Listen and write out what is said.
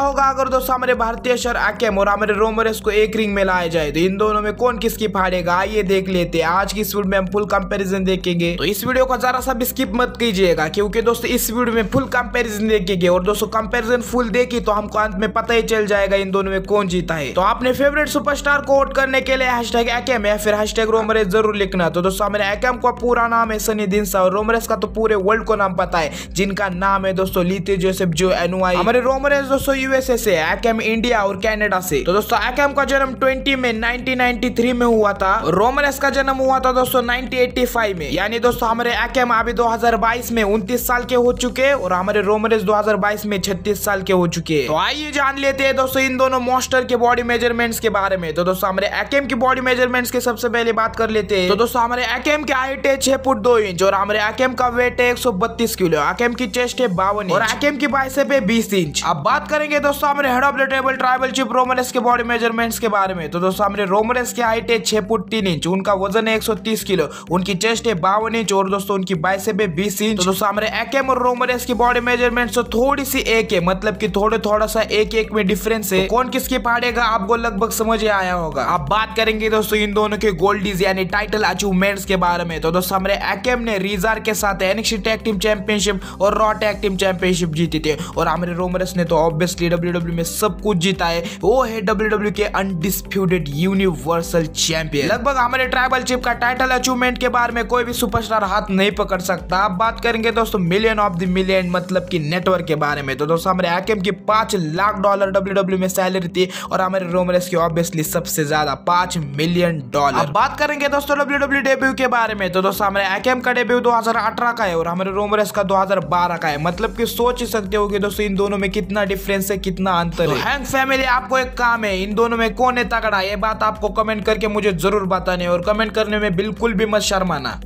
क्या होगा अगर दोस्तों हमारे भारतीय शर आकेम और हमारे रोमरेस को एक रिंग में लाया जाए तो इन दोनों में कौन किसकी फाड़ेगा आइए देख लेते हैं आज की इस वीडियो में हम फुल कंपेरिजन देखेंगे तो इस वीडियो को जरा सा स्किप मत कीजिएगा क्योंकि दोस्तों इस वीडियो में फुल कंपेरिजन देखेंगे और दोस्तों कंपेरिजन फुल देखी तो हमको अंत में पता ही चल जाएगा इन दोनों में कौन जीता है तो अपने फेवरेट सुपर को वोट करने के लिए हैश टैग एकेम या फिर हैश टैग रोमरेस जरूर लिखना तो दोस्तों हमारे एकेम का पूरा नाम है सनी दिन और रोमरेस का तो पूरे वर्ल्ड को नाम पता है जिनका नाम है दोस्तों लीते जोसेफ जो एनुआई हमारे रोमरेस दोस्तों यूएसए से एकेम इंडिया और कैनेडा से तो दोस्तों एकेम का जन्म 20 में 1993 में हुआ था रोमनेस का जन्म हुआ था दोस्तों 1985 में यानी दोस्तों हमारे एकेम अभी 2022 में 29 साल के हो चुके और हमारे रोमनेस 2022 में छत्तीस साल के हो चुके तो आइए जान लेते हैं दोस्तों इन दोनों मोस्टर के बॉडी मेजरमेंट्स के बारे में तो दोस्तों हमारे एकेम की बॉडी मेजरमेंट्स के सबसे पहले बात कर लेते हैं तो दोस्तों हमारे एकेम की हाइट है छह फुट दो इंच और हमारे एकेम का वेट है एक किलो एकेम की चेस्ट है बावन और एकेम की बाइसेप है बीस इंच अब बात करेंगे है दोस्तों हमारे head of the table tribal chief Roman Reigns के बॉडी मेजरमेंट्स के बारे में तो दोस्तों हमारे रोमरेस की हाइट है छह फुट तीन इंच उनका वजन है 130 किलो उनकी चेस्ट है बावन इंच और दोस्तों उनकी बाइसेप है बीस इंच तो दोस्तों हमारे एकेम और रोमरेस की बॉडी मेजरमेंट तो थोड़ी सी एक है मतलब की थोड़े थोड़ा सा एक एक में डिफरेंस है तो कौन किसकी पाड़ेगा आपको लगभग समझ आया होगा आप बात करेंगे दोस्तों इन दोनों के गोल्डीज यानी टाइटल अचीवमेंट्स के बारे में तो दोस्तों हमारे एकेम ने रिजार के साथ एनएक्सी टैग टीम चैंपियनशिप और रॉ टैग टीम चैंपियनशिप जीती थी और हमारे रोमरेस ने तो ऑब्वियसली इसलिए डब्ल्यू e में सब कुछ जीता है वो है डब्ल्यू e के अनडिस्प्यूटेड यूनिवर्सल चैंपियन लगभग हमारे ट्राइबल चीफ का टाइटल अचीवमेंट के बारे में कोई भी सुपरस्टार हाथ नहीं पकड़ सकता अब बात करेंगे दोस्तों मिलियन ऑफ द मिलियन मतलब की नेटवर्क के बारे में तो दोस्तों हमारे हकीम की पांच लाख डॉलर डब्ल्यू e में सैलरी थी और हमारे रोमरेस की ऑब्वियसली सबसे ज्यादा पांच मिलियन डॉलर बात करेंगे दोस्तों डब्ल्यू डेब्यू के बारे में तो दोस्तों हमारे एकेम का डेब्यू दो का है और हमारे रोमरेस का दो का है मतलब की सोच ही सकते हो कि दोस्तों इन दोनों में कितना डिफरेंस से कितना अंतर तो है फैमिली आपको एक काम है इन दोनों में कौन है तगड़ा ये बात आपको कमेंट करके मुझे जरूर बताने और कमेंट करने में बिल्कुल भी मत शर्माना